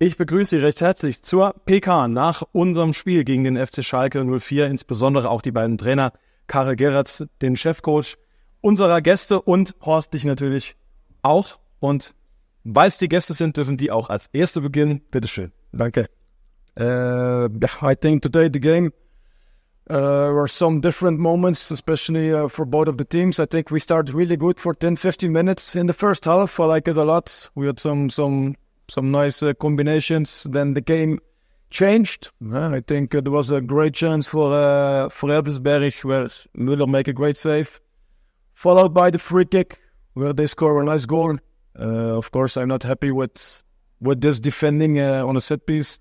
Ich begrüße Sie recht herzlich zur PK nach unserem Spiel gegen den FC Schalke 04, insbesondere auch die beiden Trainer Karel Gerrits, den Chefcoach unserer Gäste und Horst dich natürlich auch. Und weil es die Gäste sind, dürfen die auch als Erste beginnen. Bitte schön. Danke. Uh, I think today the game uh, were some different moments, especially uh, for both of the teams. I think we started really good for 10, 15 minutes in the first half. I like it a lot. We had some some some nice uh, combinations. Then the game changed. I think it was a great chance for uh, for Elversberg where Müller make a great save, followed by the free kick where they score a nice goal. Uh, of course, I'm not happy with with this defending uh, on a set piece.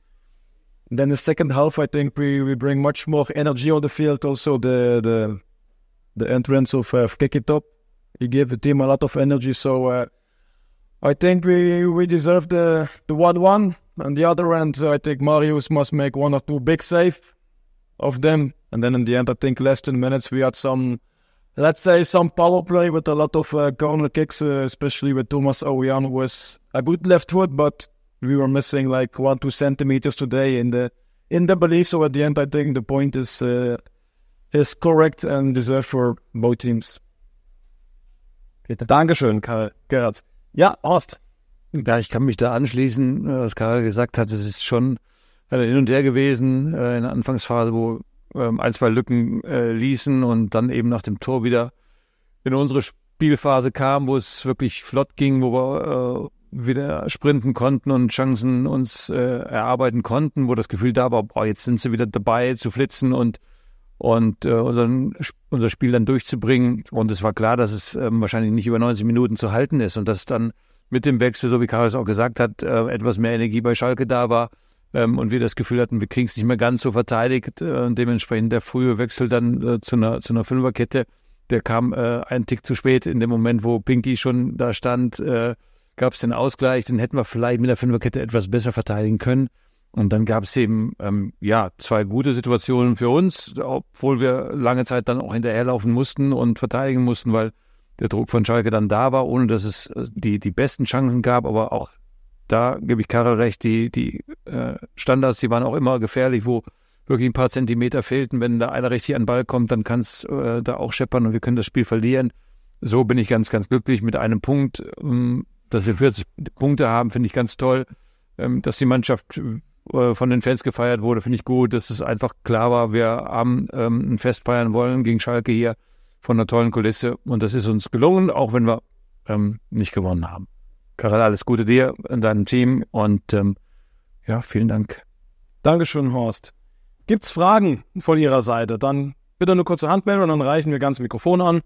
Then the second half, I think we, we bring much more energy on the field. Also the the the entrance of uh, Kekitop, he gave the team a lot of energy. So uh, I think we, we deserve the the one one. On the other end, I think Marius must make one or two big save of them, and then in the end, I think less than minutes we had some, let's say, some power play with a lot of uh, corner kicks, uh, especially with Thomas Owian was a good left foot, but we were missing like one two centimeters today in the in the belief. So at the end, I think the point is uh, is correct and deserved for both teams. Dankeschön, Gerard. Ja, Horst. Ja, ich kann mich da anschließen, äh, was Karl gesagt hat. Es ist schon hin und her gewesen äh, in der Anfangsphase, wo ähm, ein, zwei Lücken äh, ließen und dann eben nach dem Tor wieder in unsere Spielphase kam, wo es wirklich flott ging, wo wir wieder sprinten konnten und Chancen uns erarbeiten konnten, wo das Gefühl da war, boah, jetzt sind sie wieder dabei zu flitzen und und äh, unseren, unser Spiel dann durchzubringen. Und es war klar, dass es ähm, wahrscheinlich nicht über 90 Minuten zu halten ist und dass dann mit dem Wechsel, so wie Karis auch gesagt hat, äh, etwas mehr Energie bei Schalke da war ähm, und wir das Gefühl hatten, wir kriegen es nicht mehr ganz so verteidigt äh, und dementsprechend der frühe Wechsel dann äh, zu, einer, zu einer Fünferkette, der kam äh, einen Tick zu spät. In dem Moment, wo Pinky schon da stand, äh, gab es den Ausgleich, den hätten wir vielleicht mit der Fünferkette etwas besser verteidigen können. Und dann gab es eben ähm, ja zwei gute Situationen für uns, obwohl wir lange Zeit dann auch hinterherlaufen mussten und verteidigen mussten, weil der Druck von Schalke dann da war, ohne dass es äh, die, die besten Chancen gab. Aber auch da gebe ich Karl recht, die, die äh, Standards, die waren auch immer gefährlich, wo wirklich ein paar Zentimeter fehlten. Wenn da einer richtig an den Ball kommt, dann kann es äh, da auch scheppern und wir können das Spiel verlieren. So bin ich ganz, ganz glücklich mit einem Punkt. Ähm, dass wir 40 Punkte haben, finde ich ganz toll. Ähm, dass die Mannschaft äh, von den Fans gefeiert wurde, finde ich gut, dass es einfach klar war, wir haben ähm, ein Fest feiern wollen gegen Schalke hier von einer tollen Kulisse und das ist uns gelungen, auch wenn wir ähm, nicht gewonnen haben. Karel, alles Gute dir und deinem Team und ähm, ja, vielen Dank. Dankeschön, Horst. Gibt es Fragen von Ihrer Seite? Dann bitte eine kurze Handmeldung und dann reichen wir ganz Mikrofon an.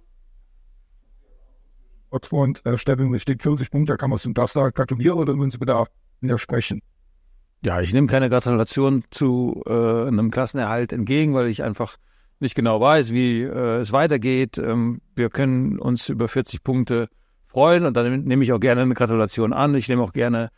Und äh, Steffen, es steht 40 Punkte, kann man zum Duster gratulieren oder würden Sie bitte sprechen? Ja, ich nehme keine Gratulation zu äh, einem Klassenerhalt entgegen, weil ich einfach nicht genau weiß, wie äh, es weitergeht. Ähm, wir können uns über 40 Punkte freuen und dann nehme ich auch gerne eine Gratulation an. Ich nehme auch gerne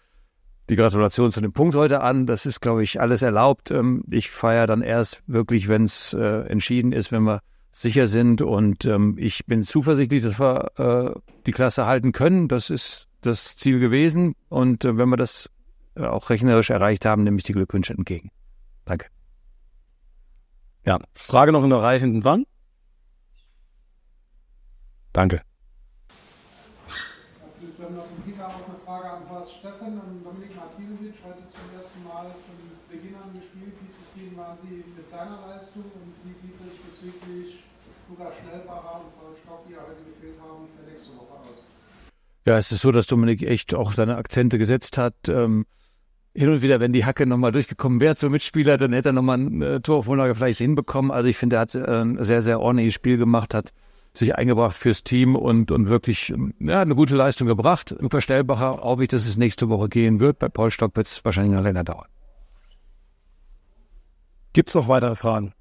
die Gratulation zu dem Punkt heute an. Das ist, glaube ich, alles erlaubt. Ähm, ich feiere dann erst wirklich, wenn es äh, entschieden ist, wenn wir sicher sind. Und ähm, ich bin zuversichtlich, dass wir äh, die Klasse halten können. Das ist das Ziel gewesen. Und äh, wenn wir das äh, auch rechnerisch erreicht haben, nämlich die Glückwünsche entgegen. Danke. Ja, Frage noch in der Reihe hinten dran. Danke. Wir haben noch im Peter auch eine Frage an Horst Steffen und Dominik Martinovic. Heute zum ersten Mal von Beginn an gespielt. Wie zufrieden waren Sie mit seiner Leistung und wie sieht es bezüglich Lukas Schnellfahrer und Paul Stock, die ja heute gefehlt haben, für nächste Woche aus? Ja, es ist so, dass Dominik echt auch seine Akzente gesetzt hat. Ähm, hin und wieder, wenn die Hacke nochmal durchgekommen wäre zum Mitspieler, dann hätte er nochmal ein äh, Tor auf Torvorlage vielleicht hinbekommen. Also ich finde, er hat äh, ein sehr, sehr ordentliches Spiel gemacht, hat sich eingebracht fürs Team und, und wirklich ähm, ja, eine gute Leistung gebracht. Über Stellbacher hoffe ich, dass es nächste Woche gehen wird. Bei Paul Stock wird es wahrscheinlich noch länger dauern. Gibt es noch weitere Fragen?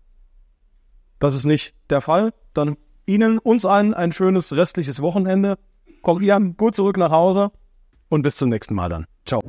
Das ist nicht der Fall. Dann Ihnen, uns allen ein schönes restliches Wochenende. Kommt ihr gut zurück nach Hause und bis zum nächsten Mal dann. Ciao.